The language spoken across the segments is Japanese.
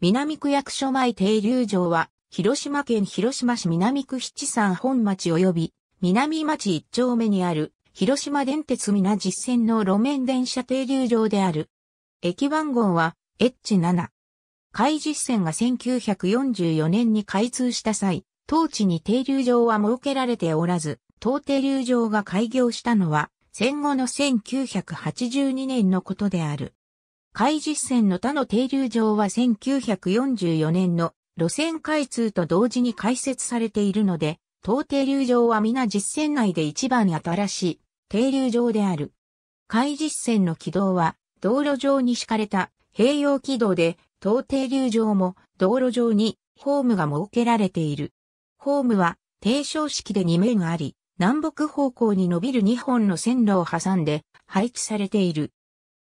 南区役所前停留場は、広島県広島市南区七三本町及び、南町一丁目にある、広島電鉄みな実線の路面電車停留場である。駅番号は、H7。海実線が1944年に開通した際、当地に停留場は設けられておらず、当停留場が開業したのは、戦後の1982年のことである。海実線の他の停留場は1944年の路線開通と同時に開設されているので、当停留場は皆実線内で一番新しい停留場である。海実線の軌道は道路上に敷かれた併用軌道で、当停留場も道路上にホームが設けられている。ホームは低照式で2面あり、南北方向に伸びる2本の線路を挟んで配置されている。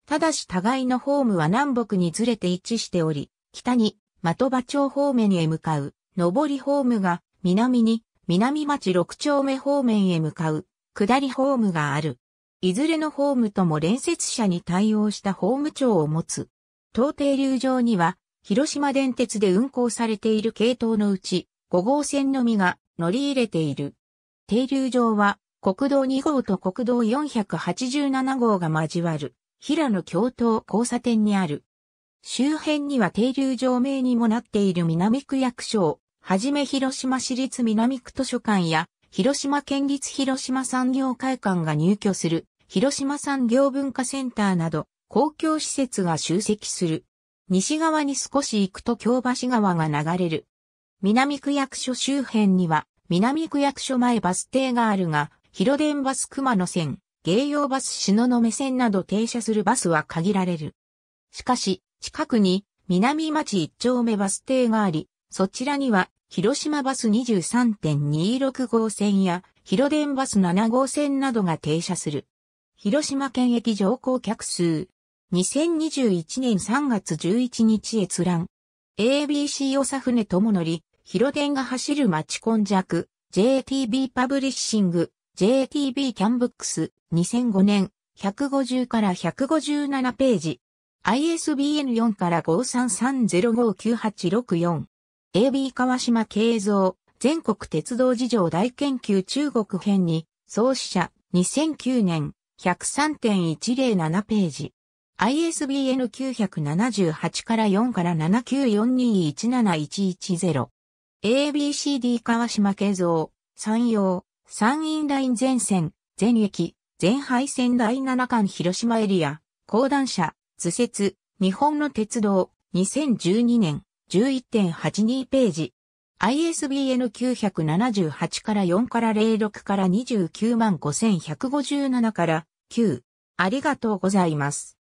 ただし互いのホームは南北にずれて一致しており、北に的場町方面へ向かう、上りホームが南に南町六丁目方面へ向かう、下りホームがある。いずれのホームとも連接車に対応したホーム長を持つ。東停留場には、広島電鉄で運行されている系統のうち、5号線のみが乗り入れている。停留場は、国道2号と国道487号が交わる。平野教頭交差点にある。周辺には停留場名にもなっている南区役所、はじめ広島市立南区図書館や、広島県立広島産業会館が入居する、広島産業文化センターなど、公共施設が集積する。西側に少し行くと京橋川が流れる。南区役所周辺には、南区役所前バス停があるが、広電バス熊野線、芸用バス篠の目線など停車するバスは限られる。しかし、近くに南町一丁目バス停があり、そちらには広島バス23.26号線や広電バス7号線などが停車する。広島県駅乗降客数。2021年3月11日閲覧。ABC おさふねとものり、広電が走る町根弱、JTB パブリッシング、JTB キャンブックス2005年150から157ページ ISBN4 から53305986 AB 川島慶三全国鉄道事情大研究中国編に創始者2009年103.107ページ ISBN 978から4から794217110 ABCD 川島慶三山陽山陰ライン全線、全駅、全廃線第7巻広島エリア、高段車、図説、日本の鉄道、2012年、11.82ページ。ISBN 978から4から06から29万5157から9。ありがとうございます。